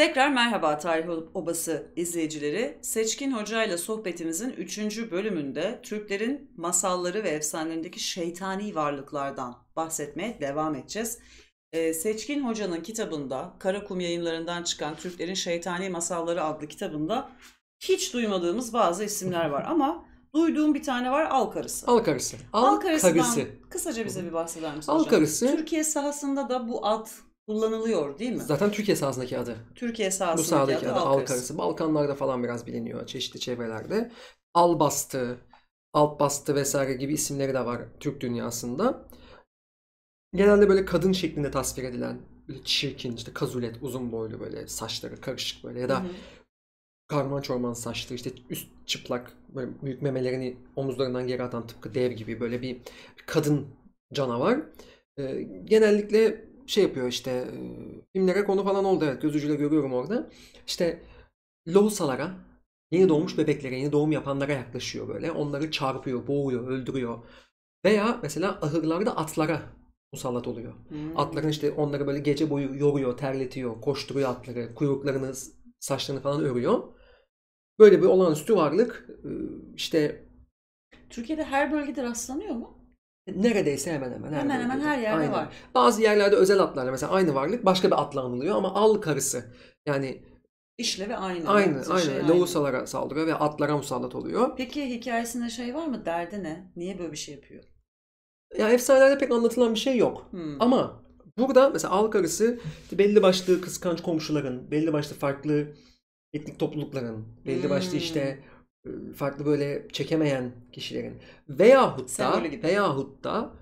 Tekrar merhaba Tarih Obası izleyicileri. Seçkin Hoca ile sohbetimizin 3. bölümünde Türklerin masalları ve efsanelerindeki şeytani varlıklardan bahsetmeye devam edeceğiz. Ee, Seçkin Hoca'nın kitabında, Karakum yayınlarından çıkan Türklerin Şeytani Masalları adlı kitabında hiç duymadığımız bazı isimler var ama duyduğum bir tane var Alkarısı. Alkarısı. Alkarısı. kısaca bize bir bahseder misin Al Türkiye sahasında da bu ad kullanılıyor değil mi? Zaten Türkiye sahasındaki adı. Türkiye sahasındaki, Bu sahadaki adı, adı halk arası. Balkanlarda falan biraz biliniyor çeşitli çevrelerde. Albastı, Altbastı vesaire gibi isimleri de var Türk dünyasında. Genelde böyle kadın şeklinde tasvir edilen böyle çirkin işte kazulet uzun boylu böyle saçları karışık böyle ya da hı hı. karman çorman saçlı işte üst çıplak böyle büyük memelerini omuzlarından geri atan tıpkı dev gibi böyle bir kadın canavar. Ee, genellikle şey yapıyor işte filmlere konu falan oldu evet göz ucuyla görüyorum orada. İşte lohusalara yeni doğmuş bebeklere yeni doğum yapanlara yaklaşıyor böyle onları çarpıyor boğuyor öldürüyor. Veya mesela ahırlarda atlara musallat oluyor. Hmm. Atların işte onları böyle gece boyu yoruyor, terletiyor, koşturuyor atları, kuyruklarını, saçlarını falan örüyor. Böyle bir olağanüstü varlık işte Türkiye'de her bölgede rastlanıyor mu? neredeyse hemen hemen her Hemen hemen her yerde Aynen. var. Bazı yerlerde özel atlarla mesela aynı varlık başka bir atla anılıyor ama al karısı yani işlevi aynı. Aynı, evet, şey aynı. Şey Loğusalara saldırıyor ve atlara musallat oluyor. Peki hikayesinde şey var mı? Derdi ne? Niye böyle bir şey yapıyor? Ya efsanelerde pek anlatılan bir şey yok. Hmm. Ama burada mesela al karısı belli başlı kıskanç komşuların, belli başlı farklı etnik toplulukların, belli hmm. başlı işte hmm farklı böyle çekemeyen kişilerin veyahut da veyahut da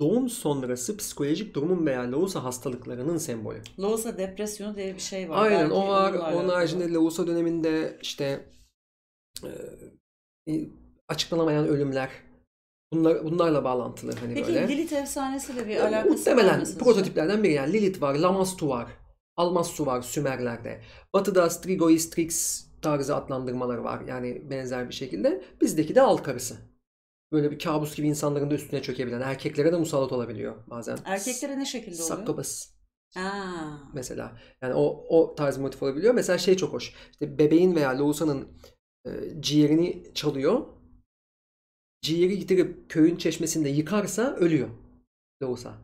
doğum sonrası psikolojik durumun veya Lawsa hastalıklarının sembolü. Lawsa depresyonu diye bir şey var. Aynen Belki o var. Onun haricinde Lawsa döneminde işte e, açıklanamayan ölümler Bunlar, bunlarla bağlantılı hani Peki, böyle. Peki Lilith efsanesiyle bir alakası var mı? Muhtemelen prototiplerden biri yani Lilith var, Lamastu var, Almastu var Sümerler'de. Batı'da Strigoi Strix tarzı adlandırmaları var. Yani benzer bir şekilde. Bizdeki de alt karısı. Böyle bir kabus gibi insanların da üstüne çökebilen. Erkeklere de musallat olabiliyor bazen. Erkeklere ne şekilde oluyor? Sakkobas. Mesela yani o, o tarz motif olabiliyor. Mesela şey çok hoş. İşte bebeğin veya loğusanın e, ciğerini çalıyor. Ciğeri giderip köyün çeşmesinde yıkarsa ölüyor loğusa.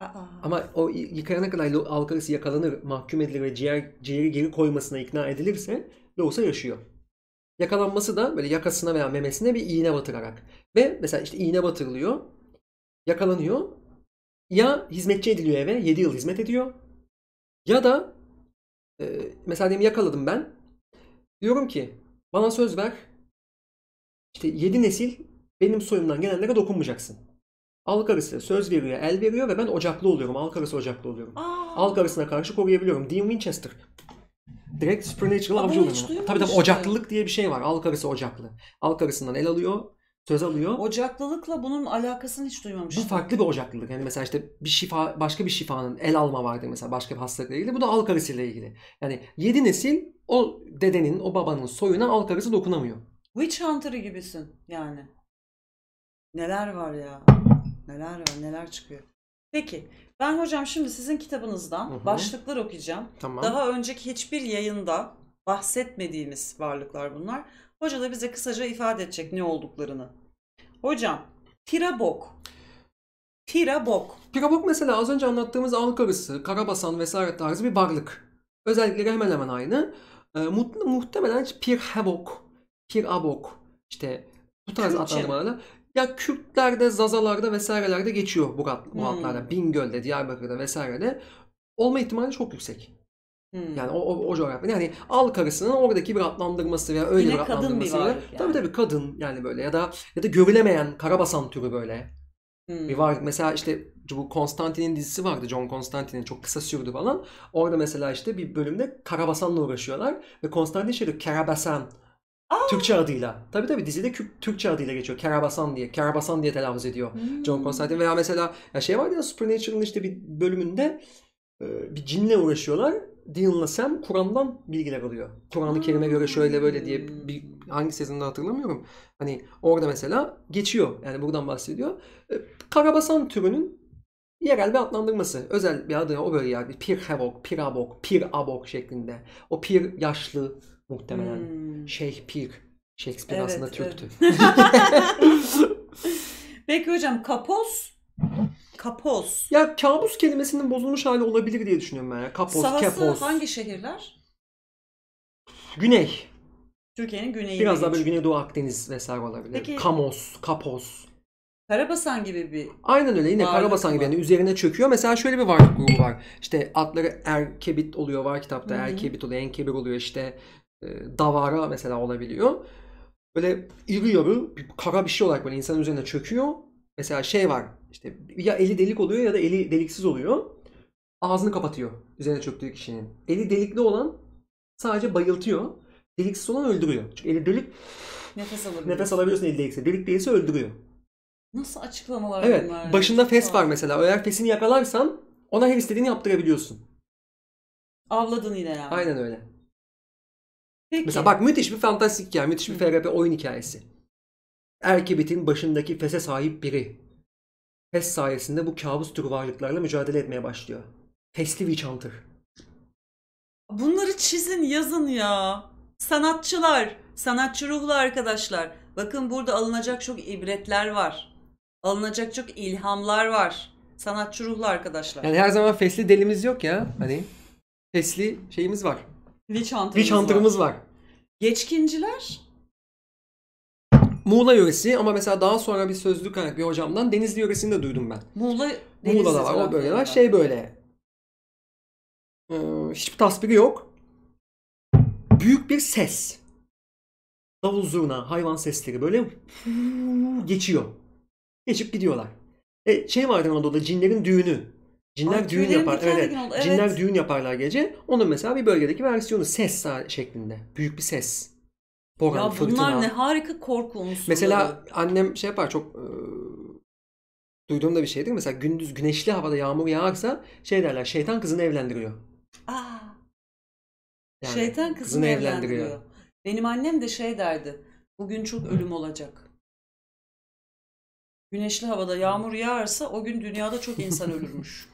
Aa. Ama o yıkayana kadar alkarısı yakalanır, mahkum edilir ve ciğer, ciğeri geri koymasına ikna edilirse Loğusa yaşıyor. Yakalanması da böyle yakasına veya memesine bir iğne batırarak. Ve mesela işte iğne batırılıyor. Yakalanıyor. Ya hizmetçi ediliyor eve 7 yıl hizmet ediyor. Ya da e, mesela diyelim yakaladım ben. Diyorum ki bana söz ver. İşte 7 nesil benim soyumdan gelenlere dokunmayacaksın. Al karısı söz veriyor, el veriyor ve ben ocaklı oluyorum. Al karısı ocaklı oluyorum. Aa. Al karısına karşı koruyabiliyorum. Dean Winchester direkt supernatural avcı oluyor. Tabii tabii ocaklılık diye bir şey var. Al karısı ocaklı. Al karısından el alıyor söz alıyor. Ocaklılıkla bunun alakasını hiç duymamıştım. Bu farklı bir ocaklılık. Yani mesela işte bir şifa, başka bir şifanın el alma vardır mesela başka bir hastalıkla ilgili. Bu da al karısıyla ilgili. Yani yedi nesil o dedenin, o babanın soyuna al karısı dokunamıyor. Witch Hunter'ı gibisin yani. Neler var ya. Neler var, neler çıkıyor. Peki ben hocam şimdi sizin kitabınızdan Hı-hı. başlıklar okuyacağım. Tamam. Daha önceki hiçbir yayında bahsetmediğimiz varlıklar bunlar. Hoca da bize kısaca ifade edecek ne olduklarını. Hocam, tirabok. Tirabok. Tirabok mesela az önce anlattığımız algı arısı, karabasan vesaire tarzı bir varlık. Özellikleri hemen hemen aynı. E, muhtemelen Pirhebok, pirabok işte bu tarz Kürtçe. adlandırmalarla. Ya Kürtlerde, Zazalarda vesairelerde geçiyor bu, rat, bu hmm. hatlarda. Hmm. Bingöl'de, Diyarbakır'da vesairede olma ihtimali çok yüksek. Hmm. Yani o, o, o coğrafya. Yani al karısının oradaki bir atlandırması veya öyle Yine bir atlandırması. Kadın bir yani. Tabii tabii kadın yani böyle ya da ya da görülemeyen karabasan türü böyle. Hmm. Bir var mesela işte bu Konstantin'in dizisi vardı John Konstantin'in çok kısa sürdü falan. Orada mesela işte bir bölümde Karabasan'la uğraşıyorlar ve Konstantin şey diyor Karabasan Aa. Türkçe adıyla. Tabii tabii dizide Küp, Türkçe adıyla geçiyor. Karabasan diye. Karabasan diye telaffuz ediyor hmm. John Constantine. Veya mesela ya şey vardı ya Supernatural'ın işte bir bölümünde e, bir cinle uğraşıyorlar. Dylan'la Sam Kur'an'dan bilgiler alıyor. Kur'an-ı Kerim'e göre şöyle böyle diye bir hangi sezonda hatırlamıyorum. Hani orada mesela geçiyor. Yani buradan bahsediyor. E, Karabasan türünün yerel bir adlandırması. Özel bir adı o böyle yani. Pir Hevok, Pir Abok, Pir Abok şeklinde. O pir yaşlı, Muhtemelen hmm. Shakespeare. Shakespeare evet, aslında Türktü. Evet. Peki hocam kapos Kapos. Ya kabus kelimesinin bozulmuş hali olabilir diye düşünüyorum ben. Ya. Kapos, Sahası kepos. hangi şehirler? Güney. Türkiye'nin güneyi. Biraz daha böyle Güneydoğu Akdeniz vesaire olabilir. Peki, Kamos, Kapos. Karabasan gibi bir Aynen öyle yine Karabasan gibi yani üzerine çöküyor. Mesela şöyle bir varlık grubu var. İşte atları Erkebit oluyor var kitapta. Hı-hı. Erkebit oluyor, Enkebir oluyor işte. E, davara mesela olabiliyor. Böyle iri yarı kara bir şey olarak böyle insanın üzerine çöküyor. Mesela şey var işte ya eli delik oluyor ya da eli deliksiz oluyor. Ağzını kapatıyor üzerine çöktüğü kişinin. Eli delikli olan sadece bayıltıyor. Deliksiz olan öldürüyor. Çünkü eli delik nefes alabiliyorsun. Nefes alabiliyorsun eli delikse. Delik değilse öldürüyor. Nasıl açıklamalar evet, bunlar? Evet. Başında fes var mesela. Eğer fesini yakalarsan ona her istediğini yaptırabiliyorsun. Avladın yine yani. Aynen öyle. Peki. Mesela bak müthiş bir fantastik hikaye, müthiş bir FRP oyun hikayesi. Erkebit'in başındaki FES'e sahip biri. FES sayesinde bu kabus türü varlıklarla mücadele etmeye başlıyor. FES'li bir çantır. Bunları çizin yazın ya. Sanatçılar, sanatçı ruhlu arkadaşlar. Bakın burada alınacak çok ibretler var. Alınacak çok ilhamlar var. Sanatçı ruhlu arkadaşlar. Yani her zaman fesli delimiz yok ya. Hani fesli şeyimiz var. Witch Hunter'ımız, Witch Hunter'ımız var. var. Geçkinciler Muğla yöresi ama mesela daha sonra bir sözlük kaynak bir hocamdan Denizli yöresini de duydum ben. Muğla Denizli Muğla'da var o bölgeler. Şey böyle. Ee, hiçbir tasviri yok. Büyük bir ses. Davul zurna, hayvan sesleri böyle geçiyor. Geçip gidiyorlar. E, şey vardı Anadolu'da cinlerin düğünü. Cinler Ay, düğün yapar. Evet. evet. Cinler düğün yaparlar gece. Onun mesela bir bölgedeki versiyonu ses şeklinde. Büyük bir ses. Boran, ya fırtına. bunlar ne harika korku unsurları. Mesela annem şey yapar çok e, duyduğum da bir şeydir. Mesela gündüz güneşli havada yağmur yağarsa şey derler şeytan kızını evlendiriyor. Aa. Yani, şeytan kızını, kızını evlendiriyor. evlendiriyor. Benim annem de şey derdi. Bugün çok ölüm olacak. Güneşli havada yağmur yağarsa o gün dünyada çok insan ölürmüş.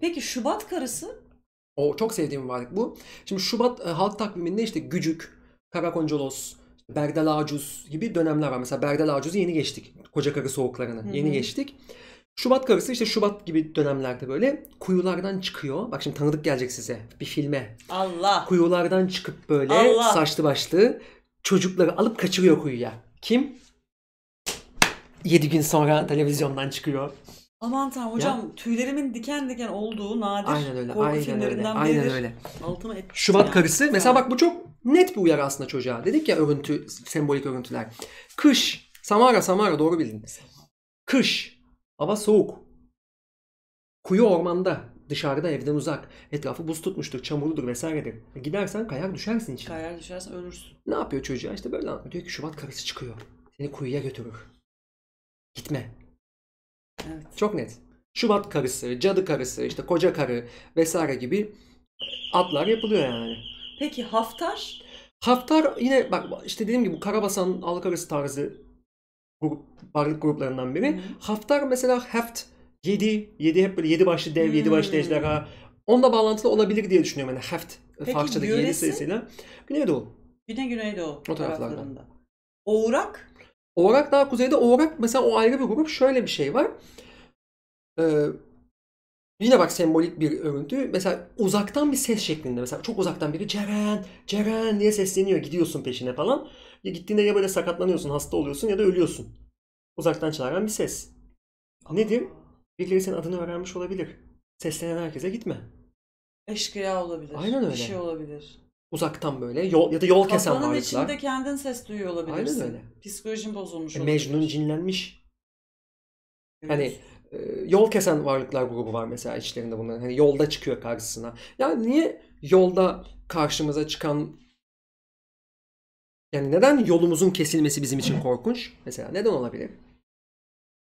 Peki Şubat karısı? O çok sevdiğim bir varlık bu. Şimdi Şubat e, halk takviminde işte Gücük, Karakoncolos, Berdel Acuz gibi dönemler var. Mesela Berdel Acuz'u yeni geçtik. Koca karı soğuklarını Hı-hı. yeni geçtik. Şubat karısı işte Şubat gibi dönemlerde böyle kuyulardan çıkıyor. Bak şimdi tanıdık gelecek size bir filme. Allah. Kuyulardan çıkıp böyle Allah. saçlı başlı çocukları alıp kaçırıyor kuyuya. Kim? 7 gün sonra televizyondan çıkıyor. Aman tanrım hocam tüylerimin diken diken olduğu nadir Aynen öyle. korku Aynen öyle. filmlerinden Aynen öyle. Altımı et. Şubat karısı. Mesela bak bu çok net bir uyarı aslında çocuğa. Dedik ya örüntü, sembolik örüntüler. Kış. Samara Samara doğru bildin. Kış. Hava soğuk. Kuyu ormanda. Dışarıda evden uzak. Etrafı buz tutmuştur, çamurludur vesairedir. Gidersen kayar düşersin içine. Kayar düşersen ölürsün. Ne yapıyor çocuğa? İşte böyle anlatıyor. Diyor ki Şubat karısı çıkıyor. Seni kuyuya götürür. Gitme. Evet. Çok net. Şubat karısı, cadı karısı, işte koca karı vesaire gibi adlar yapılıyor yani. Peki Haftar? Haftar yine bak işte dediğim gibi bu Karabasan Alkarısı tarzı grup, varlık gruplarından biri. Hı. Haftar mesela Heft 7, 7 hep böyle 7 başlı dev, 7 başlı hmm. ejderha. Onunla bağlantılı olabilir diye düşünüyorum yani Heft Peki, Farsçadaki 7 sayısıyla. Güneydoğu. Güney Güneydoğu o taraflardan. taraflarında. Oğrak? Oğrak daha kuzeyde. Oğrak mesela o ayrı bir grup. Şöyle bir şey var. Ee, yine bak sembolik bir örüntü. Mesela uzaktan bir ses şeklinde. Mesela çok uzaktan biri Ceren, Ceren diye sesleniyor. Gidiyorsun peşine falan. Ya gittiğinde ya böyle sakatlanıyorsun, hasta oluyorsun ya da ölüyorsun. Uzaktan çağıran bir ses. Nedir? Birileri senin adını öğrenmiş olabilir. Seslenen herkese gitme. Eşkıya olabilir. Aynen öyle. Bir şey olabilir. Uzaktan böyle yol ya da yol kesen Kafanın varlıklar. Kafanın içinde kendin ses duyuyor olabilirsin. Aynen öyle. Psikolojin bozulmuş e, olabilir. Mecnun cinlenmiş. Hani, evet. Hani yol kesen varlıklar grubu var mesela içlerinde bunların. Hani yolda çıkıyor karşısına. Yani niye yolda karşımıza çıkan yani neden yolumuzun kesilmesi bizim için korkunç? Mesela neden olabilir?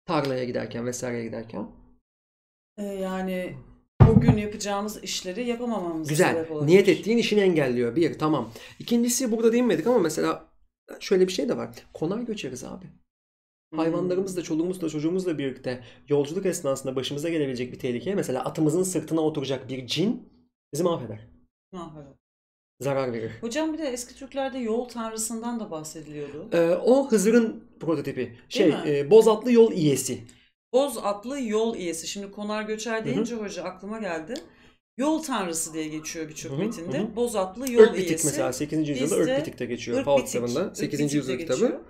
Tarlaya giderken vesaire giderken. E, yani o gün yapacağımız işleri yapamamamız Güzel. Niyet ettiğin işini engelliyor. Bir, tamam. İkincisi burada değinmedik ama mesela şöyle bir şey de var. Konay göçeriz abi. Hmm. Hayvanlarımızla, çoluğumuzla, çocuğumuzla birlikte yolculuk esnasında başımıza gelebilecek bir tehlikeye mesela atımızın sırtına oturacak bir cin bizi mahveder. Mahveder. Zarar verir. Hocam bir de eski Türklerde yol tanrısından da bahsediliyordu. Ee, o Hızır'ın prototipi. Şey, mi? E, Boz atlı yol iyesi. Boz atlı yol iyesi. Şimdi Konar Göçer deyince hı hı. hoca aklıma geldi. Yol tanrısı diye geçiyor birçok metinde. Hı hı. Boz atlı yol Örkbitik iyesi. mesela 8. yüzyılda Örkbitik'te geçiyor. Örkbitik, Paul kitabında 8. yüzyıl kitabı.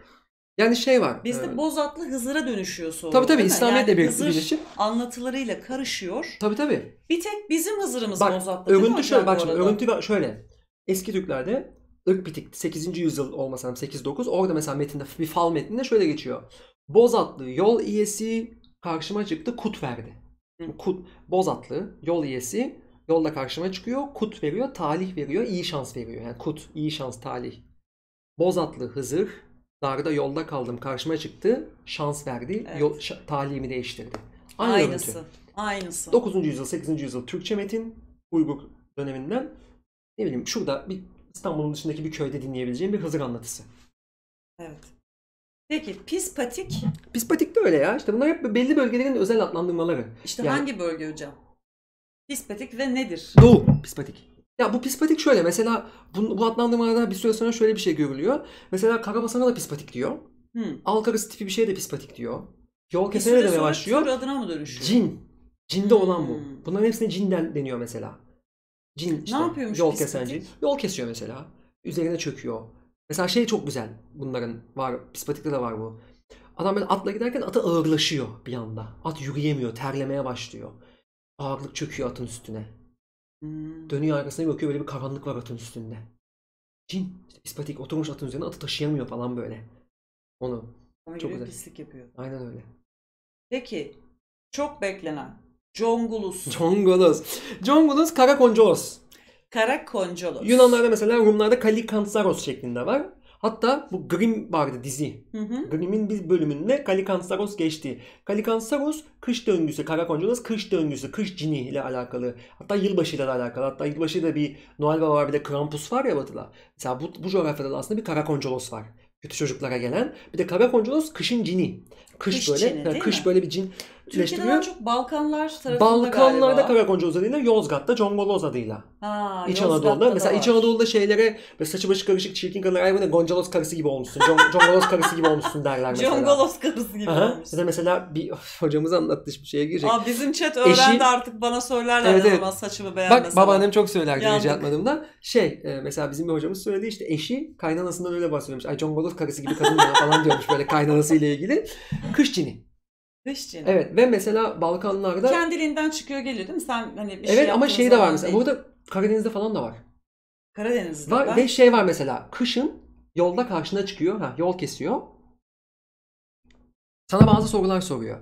Yani şey var. Bizde e, boz atlı Hızır'a dönüşüyor sonra. Tabii tabii İslamiyet'le yani birlikte birleşip. anlatılarıyla karışıyor. Tabii tabii. Bir tek bizim Hızır'ımız bak, boz atlı. Örüntü şöyle, bak şimdi örüntü şöyle. Eski Türklerde bitik. 8. yüzyıl olmasam 8-9 orada mesela metinde bir fal metninde şöyle geçiyor. Boz atlı yol iyesi karşıma çıktı kut verdi. Kut, boz atlı yol yesi yolda karşıma çıkıyor. Kut veriyor, talih veriyor, iyi şans veriyor. Yani kut, iyi şans, talih. Boz atlı Hızır darda yolda kaldım karşıma çıktı. Şans verdi, evet. yol, ş- talihimi değiştirdi. Aynı Aynısı. Örüntü. Aynısı. 9. yüzyıl, 8. yüzyıl Türkçe metin Uygur döneminden ne bileyim şurada bir İstanbul'un dışındaki bir köyde dinleyebileceğim bir Hızır anlatısı. Evet. Peki pispatik? Pispatik de öyle ya. İşte bunlar hep belli bölgelerin özel adlandırmaları. İşte yani... hangi bölge hocam? Pispatik ve nedir? Doğu pispatik. Ya bu pispatik şöyle mesela bu, bu adlandırmalarda bir süre sonra şöyle bir şey görülüyor. Mesela karabasana da pispatik diyor. Hmm. Alt tipi bir şeye de pispatik diyor. Yol kesene de yavaşlıyor. Bir adına mı dönüşüyor? Cin. Cinde hmm. olan bu. Bunların hepsine cinden deniyor mesela. Cin işte. Ne yapıyormuş yol kesen cin. Yol kesiyor mesela. Üzerine çöküyor. Mesela şey çok güzel bunların var. Psipatikte de var bu. Adam böyle atla giderken atı ağırlaşıyor bir anda. At yürüyemiyor, terlemeye başlıyor. Ağırlık çöküyor atın üstüne. Hmm. Dönüyor arkasına bakıyor böyle bir karanlık var atın üstünde. Cin. İşte psipatik oturmuş atın üzerine atı taşıyamıyor falan böyle. Onu. Ona çok güzel. pislik yapıyor. Aynen öyle. Peki çok beklenen Jongulus, jongulus, Congulus Karakoncolos. Kara Koncolos. Yunanlarda mesela Rumlarda Kalikantzaros şeklinde var. Hatta bu Grimm vardı dizi. Hı Grimm'in bir bölümünde Kalikantzaros geçti. Kalikantzaros kış döngüsü, Koncolos kış döngüsü, kış cini ile alakalı. Hatta yılbaşı ile alakalı. Hatta yılbaşı bir Noel Baba var bir de Krampus var ya batıda. Mesela bu, bu coğrafyada da aslında bir Kara Koncolos var. Kötü çocuklara gelen. Bir de Kara Koncolos kışın cini. Kış, kış böyle cini, yani kış mi? böyle bir cin Türkiye'den daha çok Balkanlar tarafında Balkanlarda galiba. Karagonca adıyla, Yozgat'ta Congoloz adıyla. Ha, İç Yozgat'ta Anadolu'da. Mesela var. İç Anadolu'da şeylere ve saçı başı karışık çirkin kadınlar ay bu ne Goncalos karısı gibi olmuşsun. Con- Congoloz karısı gibi olmuşsun derler mesela. Congoloz karısı gibi Aha. olmuşsun. Ya mesela bir of, hocamız anlattı bir şeye girecek. Aa, bizim chat öğrendi Eşi... artık bana söylerler evet, ne saçımı beğenmesem. Bak babaannem çok söylerdi rica atmadığımda. Şey e, mesela bizim bir hocamız söyledi işte eşi kaynanasından öyle bahsediyormuş. Ay Congoloz karısı gibi kadın falan diyormuş böyle kaynanası ile ilgili. Kış cini. Dış Evet ve mesela Balkanlarda... Kendiliğinden çıkıyor geliyor değil mi? Sen hani bir evet, şey ama şey de var mesela. Burada Karadeniz'de falan da var. Karadeniz'de var. Ben... Ve şey var mesela. Kışın yolda karşına çıkıyor. Ha, yol kesiyor. Sana bazı sorular soruyor.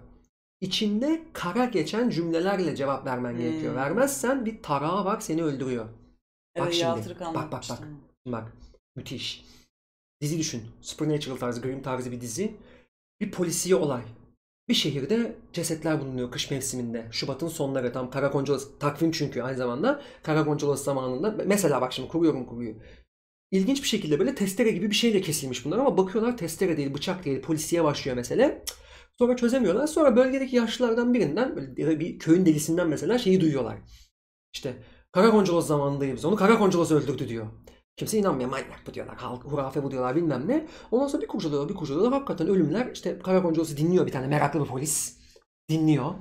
İçinde kara geçen cümlelerle cevap vermen hmm. gerekiyor. Vermezsen bir tarağı var seni öldürüyor. Evet, bak şimdi. Bak bak bak. bak. Müthiş. Dizi düşün. Supernatural tarzı, Grimm tarzı bir dizi. Bir polisiye olay. Bir şehirde cesetler bulunuyor kış mevsiminde. Şubat'ın sonları tam Karagoncalas takvim çünkü aynı zamanda Karagoncalas zamanında. Mesela bak şimdi kuruyorum kuruyu. İlginç bir şekilde böyle testere gibi bir şeyle kesilmiş bunlar ama bakıyorlar testere değil bıçak değil polisiye başlıyor mesela Sonra çözemiyorlar. Sonra bölgedeki yaşlılardan birinden böyle bir köyün delisinden mesela şeyi duyuyorlar. İşte Karagoncalas zamanındayız. Onu Karagoncalas öldürdü diyor. Kimse inanmıyor manyak bu diyorlar. Halk, hurafe bu diyorlar bilmem ne. Ondan sonra bir kurcalıyorlar bir kurcalıyorlar. Hakikaten ölümler işte Karagoncaosu dinliyor bir tane meraklı bir polis. Dinliyor.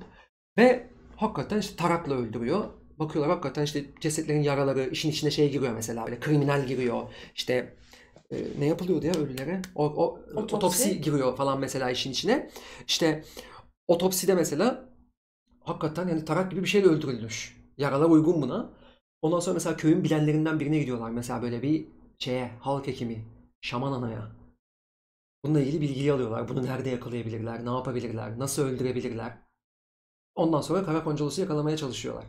Ve hakikaten işte tarakla öldürüyor. Bakıyorlar hakikaten işte cesetlerin yaraları işin içine şey giriyor mesela böyle kriminal giriyor. İşte e, ne yapılıyordu ya ölülere? O, o, otopsi. otopsi giriyor falan mesela işin içine. İşte otopside mesela hakikaten yani tarak gibi bir şeyle öldürülmüş. Yaralar uygun buna. Ondan sonra mesela köyün bilenlerinden birine gidiyorlar. Mesela böyle bir şeye, halk hekimi, şaman anaya. Bununla ilgili bilgiyi alıyorlar. Bunu nerede yakalayabilirler, ne yapabilirler, nasıl öldürebilirler. Ondan sonra kara koncalısı yakalamaya çalışıyorlar.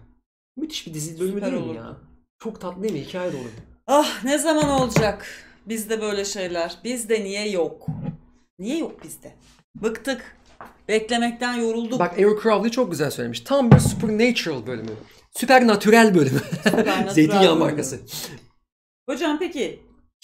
Müthiş bir dizi bölümü Süper değil mi ya? Çok tatlı değil mi? Hikaye dolu. Ah ne zaman olacak bizde böyle şeyler? Bizde niye yok? Niye yok bizde? Bıktık. Beklemekten yorulduk. Bak Eric Crowley çok güzel söylemiş. Tam bir supernatural bölümü. Süpernatürel bölümü. Zeytinyağı markası. Hocam peki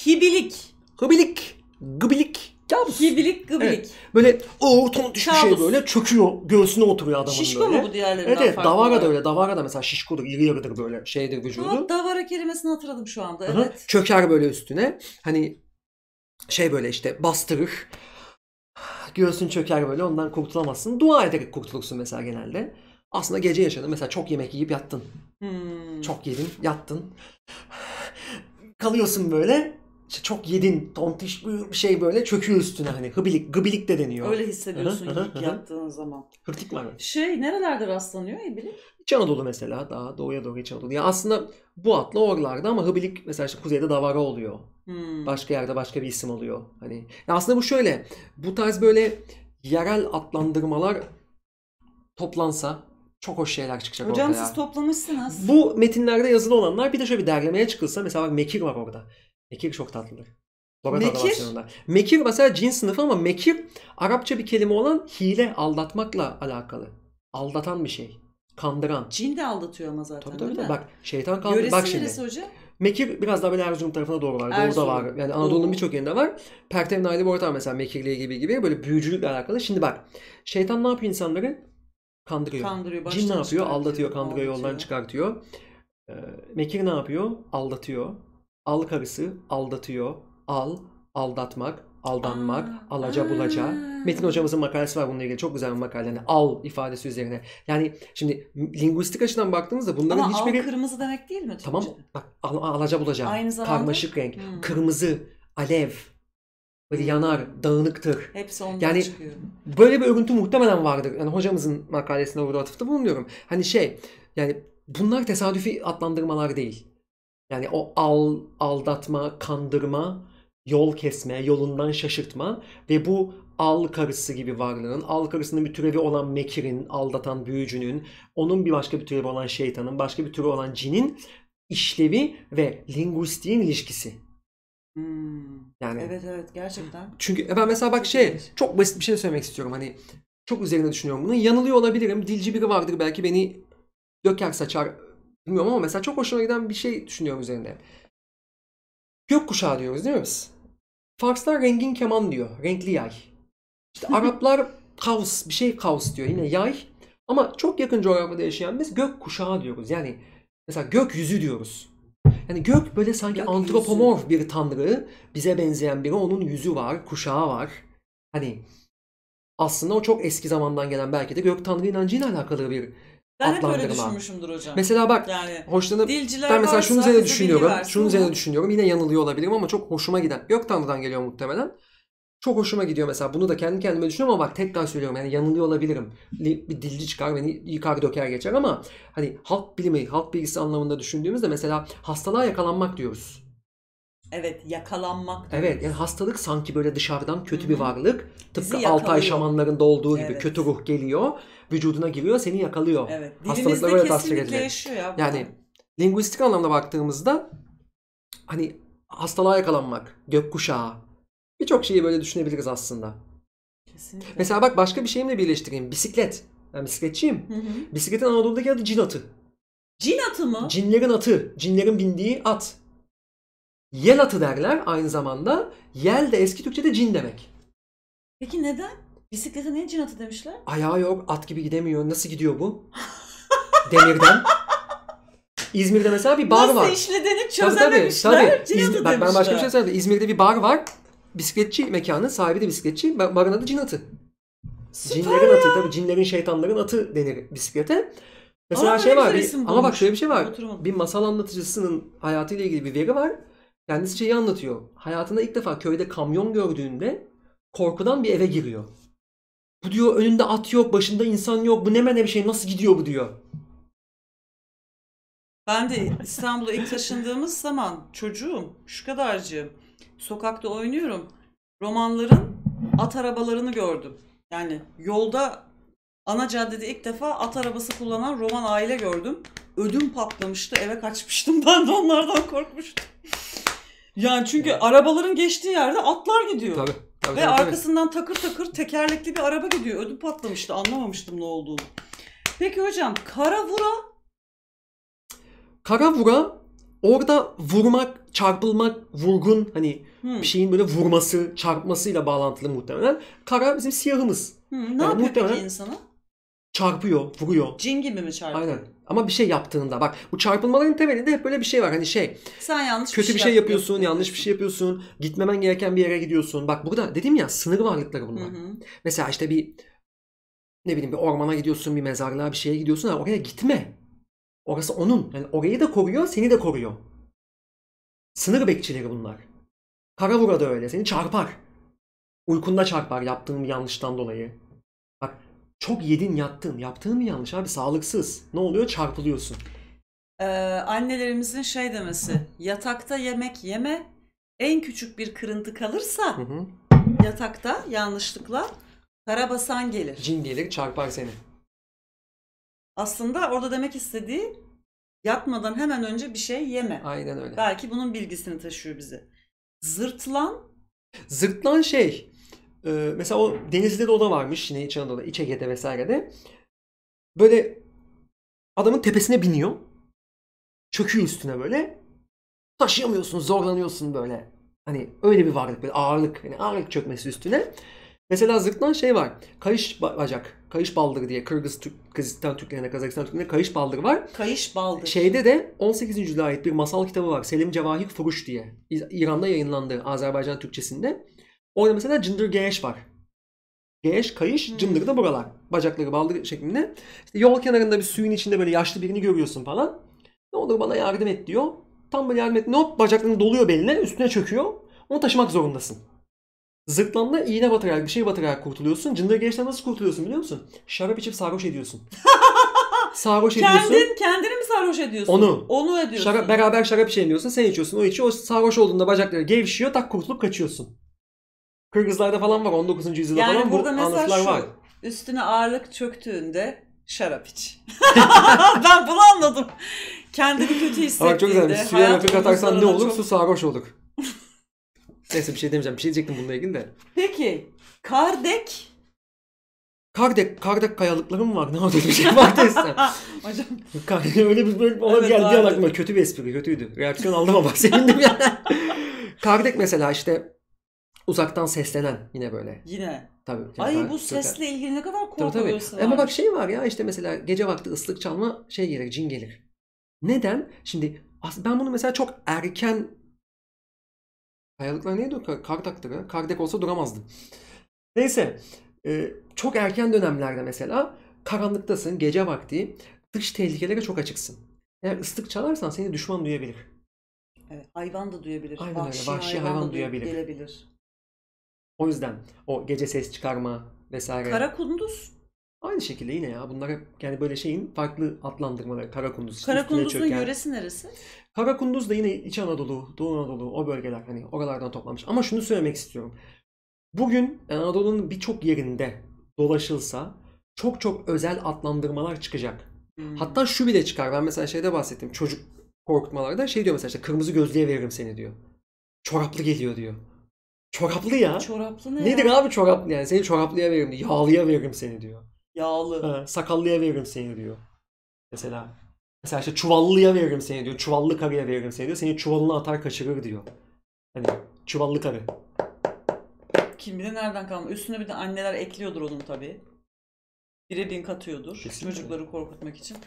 hibilik. Hibilik. Gıbilik. Kabus. Hibilik gıbilik. Evet. Böyle o ton düşmüş şey böyle çöküyor. Göğsüne oturuyor adamın Şişko böyle. Şişko mu bu diğerlerinden evet, evet, Davara olarak. da öyle. Davara da mesela şişkodur, iri yarıdır böyle şeydir vücudu. Ha, davara kelimesini hatırladım şu anda. Evet. Hı-hı. Çöker böyle üstüne. Hani şey böyle işte bastırır göğsün çöker böyle ondan kurtulamazsın. Dua ederek kurtulursun mesela genelde. Aslında gece yaşadın. Mesela çok yemek yiyip yattın. Hmm. Çok yedin, yattın. Kalıyorsun böyle. İşte çok yedin, tontiş bir şey böyle çöküyor üstüne hani. Hıbilik, gıbilik de deniyor. Öyle hissediyorsun ilk yattığın zaman. Hırtık var Şey, nerelerde rastlanıyor ibilik? İç Anadolu mesela daha doğuya doğru İç Anadolu. Ya aslında bu atla oralarda ama hıbilik mesela işte kuzeyde davara oluyor. Hmm. Başka yerde başka bir isim alıyor. Hani aslında bu şöyle. Bu tarz böyle yerel adlandırmalar toplansa çok hoş şeyler çıkacak Hocam ortaya. siz toplamışsınız. Bu metinlerde yazılı olanlar bir de şöyle bir derlemeye çıkılsa mesela bak Mekir var orada. Mekir çok tatlıdır. Logata Mekir. Mekir mesela cin sınıfı ama Mekir Arapça bir kelime olan hile aldatmakla alakalı. Aldatan bir şey. Kandıran. Cin de aldatıyor ama zaten. Tabii tabii. Bak şeytan kandırıyor. Bak şimdi. hocam? Mekir biraz daha böyle Erzurum tarafına doğru var. Erzurum. Doğu'da var. Yani Anadolu'nun birçok yerinde var. Pertevin aile ortam mesela Mekirli gibi gibi böyle büyücülükle alakalı. Şimdi bak şeytan ne yapıyor insanları? Kandırıyor. kandırıyor Cin ne yapıyor? Aldatıyor, kandırıyor, aldatıyor. yoldan çıkartıyor. Ee, Mekir ne yapıyor? Aldatıyor. Al karısı, aldatıyor. Al, aldatmak, aldanmak, Aa, alaca bulaca. Metin hocamızın makalesi var bununla ilgili. Çok güzel bir makale. Yani al ifadesi üzerine. Yani şimdi lingüistik açıdan baktığımızda bunların Ama hiçbiri... Ama al kırmızı demek değil mi? Türkçe? Tamam. Bak al, alaca bulaca. Aynı zamanda... Karmaşık renk. Hmm. Kırmızı, alev, böyle hmm. yanar, dağınıktır. Hepsi ondan yani, çıkıyor. Böyle bir örüntü muhtemelen vardır. Yani hocamızın makalesinde orada atıfta bulunuyorum. Hani şey yani bunlar tesadüfi adlandırmalar değil. Yani o al, aldatma, kandırma yol kesme, yolundan şaşırtma ve bu al karısı gibi varlığın, al karısının bir türevi olan mekirin, aldatan büyücünün, onun bir başka bir türevi olan şeytanın, başka bir türevi olan cinin işlevi ve linguistiğin ilişkisi. Hmm. Yani. Evet evet gerçekten. Çünkü e, ben mesela bak şey çok basit bir şey söylemek istiyorum hani çok üzerine düşünüyorum bunu. Yanılıyor olabilirim. Dilci biri vardır belki beni döker saçar bilmiyorum ama mesela çok hoşuma giden bir şey düşünüyorum üzerinde gök kuşağı diyoruz değil mi biz? Farslar rengin keman diyor. Renkli yay. İşte Araplar kaos bir şey kaos diyor. Yine yay. Ama çok yakın coğrafyada yaşayan biz gök kuşağı diyoruz. Yani mesela gök yüzü diyoruz. Yani gök böyle sanki gök antropomorf yüzü. bir tanrı. Bize benzeyen biri. Onun yüzü var, kuşağı var. Hani aslında o çok eski zamandan gelen belki de gök tanrı inancıyla alakalı bir ben hep öyle düşünmüşümdür hocam. Mesela bak Yani hoşlanıp dilciler ben mesela şunun üzerine düşünüyorum. Şunun üzerine düşünüyorum. Yine yanılıyor olabilirim ama çok hoşuma giden. Yok Tanrı'dan geliyor muhtemelen. Çok hoşuma gidiyor mesela. Bunu da kendi kendime düşünüyorum ama bak tekrar söylüyorum. Yani yanılıyor olabilirim. Bir dilci çıkar beni yıkar döker geçer ama hani halk bilimi, halk bilgisi anlamında düşündüğümüzde mesela hastalığa yakalanmak diyoruz. Evet yakalanmak. Evet yani hastalık sanki böyle dışarıdan kötü Hı-hı. bir varlık. Tıpkı Bizi Altay şamanlarında olduğu evet. gibi kötü ruh geliyor. Vücuduna giriyor seni yakalıyor. Evet. Hastalıklar böyle tasvir edilir. ya. Yani linguistik anlamda baktığımızda hani hastalığa yakalanmak, gökkuşağı birçok şeyi böyle düşünebiliriz aslında. Kesinlikle. Mesela bak başka bir şeyimle birleştireyim. Bisiklet. Ben bisikletçiyim. Hı hı. Bisikletin Anadolu'daki adı cin atı. Cin atı mı? Cinlerin atı. Cinlerin bindiği at. Yel atı derler aynı zamanda. Yel de eski Türkçe'de cin demek. Peki neden? Bisiklete niye cin atı demişler? Ayağı yok, at gibi gidemiyor. Nasıl gidiyor bu? Demirden. İzmir'de mesela bir bar Nasıl var. Nasıl işlediğini çözememişler. Tabii, tabii. İzmir, ben, ben başka bir şey söyledim. İzmir'de bir bar var. Bisikletçi mekanı sahibi de bisikletçi. Barın adı cin atı. Süper cinlerin ya. atı tabii cinlerin şeytanların atı denir bisiklete. Mesela Aa, şey var bir, ama bak şöyle bir şey var. Oturmadım. Bir masal anlatıcısının hayatıyla ilgili bir veri var. Kendisi şeyi anlatıyor. Hayatında ilk defa köyde kamyon gördüğünde korkudan bir eve giriyor. Bu diyor önünde at yok, başında insan yok. Bu ne mene bir şey nasıl gidiyor bu diyor. Ben de İstanbul'a ilk taşındığımız zaman çocuğum şu kadarcığım sokakta oynuyorum. Romanların at arabalarını gördüm. Yani yolda ana caddede ilk defa at arabası kullanan roman aile gördüm. Ödüm patlamıştı eve kaçmıştım ben de onlardan korkmuştum. Yani çünkü evet. arabaların geçtiği yerde atlar gidiyor. Tabii. tabii Ve tabii, arkasından tabii. takır takır tekerlekli bir araba gidiyor. Ödüm patlamıştı. Anlamamıştım ne olduğunu. Peki hocam kara vura? Kara vura orada vurmak, çarpılmak, vurgun hani hmm. bir şeyin böyle vurması, çarpmasıyla bağlantılı muhtemelen. Kara bizim siyahımız. Hmm, ne yani yapıyor muhtemelen... peki insana? çarpıyor, vuruyor. Cin gibi mi çarpıyor? Aynen. Ama bir şey yaptığında bak bu çarpılmaların temelinde hep böyle bir şey var. Hani şey. Sen yanlış kötü bir şey, şey yapıyorsun, yapıyorsun, yanlış bir şey yapıyorsun. Gitmemen gereken bir yere gidiyorsun. Bak burada dedim ya sınır varlıkları bunlar. Hı hı. Mesela işte bir ne bileyim bir ormana gidiyorsun, bir mezarlığa bir şeye gidiyorsun ama oraya gitme. Orası onun. Yani orayı da koruyor, seni de koruyor. Sınır bekçileri bunlar. Karavura da öyle. Seni çarpar. Uykunda çarpar yaptığın bir yanlıştan dolayı çok yedin yattın. Yaptığın mı yanlış abi? Sağlıksız. Ne oluyor? Çarpılıyorsun. Ee, annelerimizin şey demesi. Yatakta yemek yeme. En küçük bir kırıntı kalırsa hı hı. yatakta yanlışlıkla karabasan gelir. Cin gelir çarpar seni. Aslında orada demek istediği yatmadan hemen önce bir şey yeme. Aynen öyle. Belki bunun bilgisini taşıyor bize. Zırtlan. Zırtlan şey ee, mesela o denizde de o da varmış yine İç Anadolu'da, İç Ege'de vesairede. Böyle adamın tepesine biniyor. Çöküyor üstüne böyle. Taşıyamıyorsun, zorlanıyorsun böyle. Hani öyle bir varlık böyle ağırlık. hani ağırlık çökmesi üstüne. Mesela zırttan şey var. Kayış bacak. Kayış baldır diye Kırgız Türk, Kırgızistan Türklerine, Kazakistan Türklerine kayış baldır var. Kayış baldır. Şeyde de 18. yüzyıla ait bir masal kitabı var. Selim Cevahir Furuş diye. İran'da yayınlandı Azerbaycan Türkçesinde. Orada mesela cındır geğeş var. Geğeş, kayış, hmm. cındır da buralar. Bacakları baldır şeklinde. İşte yol kenarında bir suyun içinde böyle yaşlı birini görüyorsun falan. Ne olur bana yardım et diyor. Tam böyle yardım et. Hop bacaklarını doluyor beline. Üstüne çöküyor. Onu taşımak zorundasın. Zırtlanla iğne batarak bir şey batarak kurtuluyorsun. Cındır gençten nasıl kurtuluyorsun biliyor musun? Şarap içip sarhoş ediyorsun. sarhoş Kendin, ediyorsun. Kendin, kendini mi sarhoş ediyorsun? Onu. Onu ediyorsun. Şarap, beraber şarap içemiyorsun. Sen içiyorsun. O içiyor. O sarhoş olduğunda bacakları gevşiyor. Tak kurtulup kaçıyorsun. Kırgızlarda falan var 19. yüzyılda yani falan burada bu mesela şu, var. Üstüne ağırlık çöktüğünde şarap iç. ben bunu anladım. Kendini kötü hissettiğinde. Bak çok güzelmiş. Suya lafı atarsan ne olur? Çok... Su sarhoş olur. Neyse bir şey demeyeceğim. Bir şey diyecektim bununla ilgili de. Peki. Kardek. Kardek, Kardek kayalıkları mı var? Ne oldu bir şey var desem. Hocam. Kardek öyle bir böyle ona evet, geldi aklıma. Kötü bir espri, kötüydü. Reaksiyon aldım ama sevindim yani. Kardek mesela işte Uzaktan seslenen yine böyle. Yine. Tabii. Ay bu sesle ilgili ne kadar korkuyorsun. Tabii, tabii. Ama bak şey var ya işte mesela gece vakti ıslık çalma şey gelir cin gelir. Neden? Şimdi ben bunu mesela çok erken Kayalıklar neydi o? Kartak'tı be. Kardek olsa duramazdım. Neyse. E, çok erken dönemlerde mesela karanlıktasın, gece vakti dış tehlikelere çok açıksın. Eğer ıslık çalarsan seni düşman duyabilir. Evet, hayvan da duyabilir. Aynen vahşi, öyle. vahşi hayvan, hayvan da duyabilir. Gelebilir. O yüzden o gece ses çıkarma vesaire. Kara kunduz. Aynı şekilde yine ya bunlar hep yani böyle şeyin farklı adlandırmaları. Kara kunduz. Kara kunduzun yöresi neresi? Kara kunduz da yine İç Anadolu, Doğu Anadolu o bölgeler hani oralardan toplanmış. Ama şunu söylemek istiyorum. Bugün Anadolu'nun birçok yerinde dolaşılsa çok çok özel adlandırmalar çıkacak. Hmm. Hatta şu bile çıkar. Ben mesela şeyde bahsettim. Çocuk korkutmalarda şey diyor mesela işte kırmızı gözlüğe veririm seni diyor. Çoraplı geliyor diyor. Çoraplı ya. Çoraplı ne Nedir ya? abi çoraplı yani? Seni çoraplıya veririm. Yağlıya veririm seni diyor. Yağlı. Ha, sakallıya veririm seni diyor. Mesela. Mesela işte çuvallıya veririm seni diyor. Çuvallı karıya veririm seni diyor. Seni çuvalına atar kaçırır diyor. Hani çuvallı karı. Kim bilir nereden kalma. Üstüne bir de anneler ekliyordur onun tabi. Bire bin katıyordur. Kesinlikle. Çocukları korkutmak için.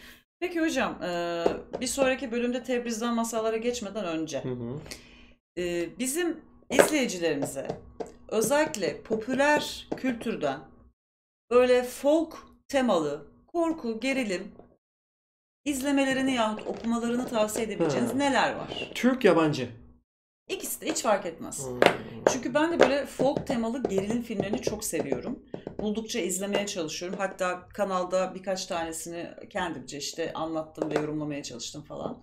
Peki hocam e, bir sonraki bölümde Tebriz'den masallara geçmeden önce. Hı hı. E, bizim izleyicilerimize özellikle popüler kültürden böyle folk temalı korku, gerilim izlemelerini yahut okumalarını tavsiye edebileceğiniz Ha. neler var? Türk yabancı. İkisi de hiç fark etmez. Hmm. Çünkü ben de böyle folk temalı gerilim filmlerini çok seviyorum. Buldukça izlemeye çalışıyorum. Hatta kanalda birkaç tanesini kendimce işte anlattım ve yorumlamaya çalıştım falan.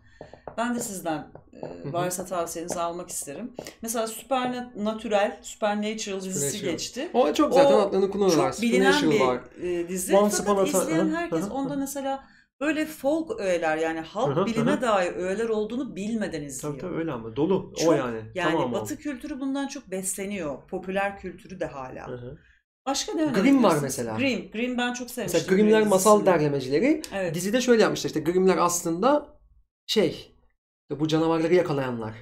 Ben de sizden e, varsa tavsiyenizi almak isterim. Mesela Supernatural, Supernatural dizisi Supernatural. geçti. O çok zaten o, adlarını kullanıyorlar. Çok bilinen bir var. E, dizi. Once Fakat izleyen herkes onda mesela böyle folk öğeler yani halk Aha, bilime dair öğeler olduğunu bilmeden izliyor. Tabii tabii öyle ama dolu Çok, o yani. Yani Tamam o. Batı kültürü bundan çok besleniyor. Popüler kültürü de hala. Hı hı. Başka ne önerebilirsin? Grimm var mesela. Grimm. Grimm ben çok sevmiştim. Mesela Grimm'ler Grimm masal derlemecileri. Evet. Dizide şöyle yapmışlar işte Grimm'ler aslında şey bu canavarları yakalayanlar.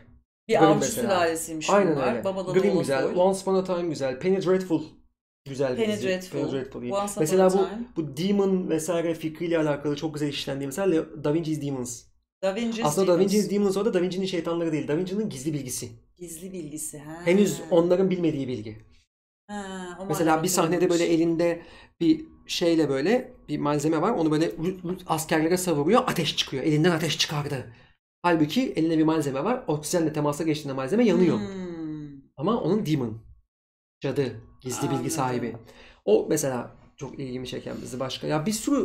Bir Grimm avcı mesela. sülalesiymiş Aynen bunlar. öyle. Babadan Grimm güzel, Once Upon a Time güzel, Penny Dreadful güzel bir Penetrateful, dizi. Penetrateful. Once Upon mesela bu, bu Demon vesaire fikriyle alakalı çok güzel işlendiği mesela Da Vinci's Demons. Da Vinci's Aslında Demons. Da Vinci's Demons orada Da Vinci'nin şeytanları değil. Da Vinci'nin gizli bilgisi. Gizli bilgisi. Ha. Henüz onların bilmediği bilgi. Ha, mesela bir sahnede olmuş. böyle elinde bir şeyle böyle bir malzeme var. Onu böyle askerlere savuruyor. Ateş çıkıyor. Elinden ateş çıkardı. Halbuki eline bir malzeme var. Oksijenle temasa geçtiğinde malzeme yanıyor. Hmm. Ama onun demon. Cadı, gizli bilgi sahibi. O mesela çok ilgimi çeken dizi başka. Ya bir sürü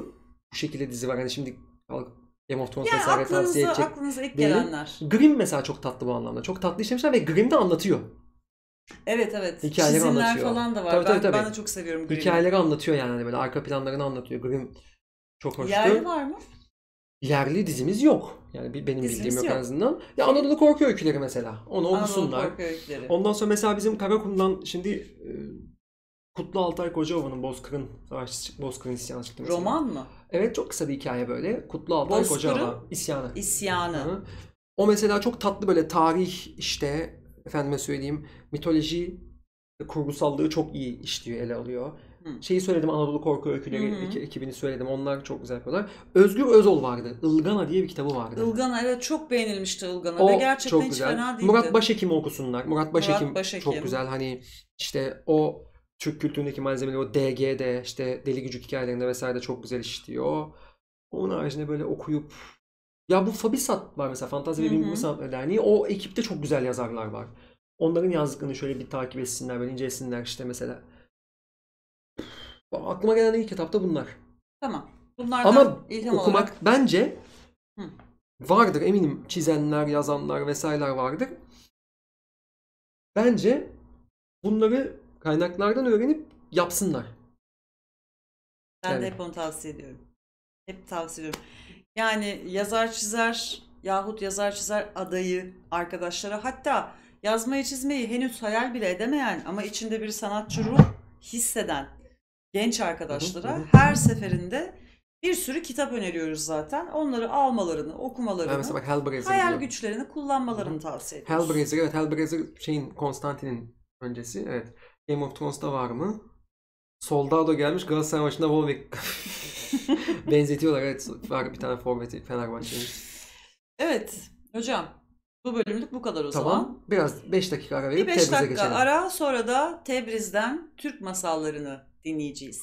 bu şekilde dizi var. Hani şimdi Game of Thrones yani vesaire tavsiye edecek. aklınıza ilk değilim. gelenler. Grimm mesela çok tatlı bu anlamda. Çok tatlı işlemişler ve Grimm de anlatıyor. Evet evet. Hikayeleri Çizimler anlatıyor. falan da var. Tabii, tabii, tabii. Ben, ben de çok seviyorum Grimm'i. Hikayeleri anlatıyor yani hani böyle arka planlarını anlatıyor. Grimm çok hoştu. Yerli var mı? yerli dizimiz yok. Yani benim dizimiz bildiğim yok, yok en azından. Ya Anadolu korku öyküleri mesela. Onu okusunlar. Ondan sonra mesela bizim Karakum'dan şimdi e, Kutlu Altay Kocaova'nın Bozkır'ın savaşçı, Bozkır'ın isyanı çıktı mesela. Roman mı? Evet çok kısa bir hikaye böyle. Kutlu Altay Bozkır'ın Kocaova isyanı. İsyanı. hı O mesela çok tatlı böyle tarih işte efendime söyleyeyim mitoloji kurgusallığı çok iyi işliyor ele alıyor. Şeyi söyledim Anadolu Korku Öyküleri ekibini söyledim. Onlar çok güzel yapıyorlar. Özgür Özol vardı. Ilgana diye bir kitabı vardı. Ilgana evet çok beğenilmişti Ilgana o ve gerçekten çok hiç güzel. fena değildi. Murat Başekim'i okusunlar. Murat Başekim, Murat Başekim çok güzel. Hani işte o Türk kültüründeki malzemeleri o DG'de işte deli gücük hikayelerinde vesaire de çok güzel işliyor. Onun haricinde böyle okuyup ya bu Fabisat var mesela Fantazi ve Bilim Sanatları Derneği. O ekipte çok güzel yazarlar var. Onların yazdıklarını şöyle bir takip etsinler, böyle incelesinler işte mesela. Aklıma gelen ilk etapta bunlar. Tamam. Bunlardan Ama ilham okumak olarak... bence Hı. vardır eminim çizenler, yazanlar vesaireler vardır. Bence bunları kaynaklardan öğrenip yapsınlar. Ben yani. de hep onu tavsiye ediyorum. Hep tavsiye ediyorum. Yani yazar çizer yahut yazar çizer adayı arkadaşlara hatta yazmayı çizmeyi henüz hayal bile edemeyen ama içinde bir sanatçı ruh hisseden genç arkadaşlara her seferinde bir sürü kitap öneriyoruz zaten. Onları almalarını, okumalarını, ben bak hayal güçlerini kullanmalarını tavsiye ediyoruz. Hellblazer evet Hellblazer şeyin Konstantin'in öncesi evet. Game of Thrones'ta var mı? Soldado gelmiş Galatasaray maçında Volbeck benzetiyorlar evet var bir tane forveti Fenerbahçe'nin. Evet hocam bu bölümlük bu kadar o tamam. zaman. Tamam biraz 5 dakika ara verip bir beş Tebriz'e dakika geçelim. ara sonra da Tebriz'den Türk masallarını dinleyiciyiz.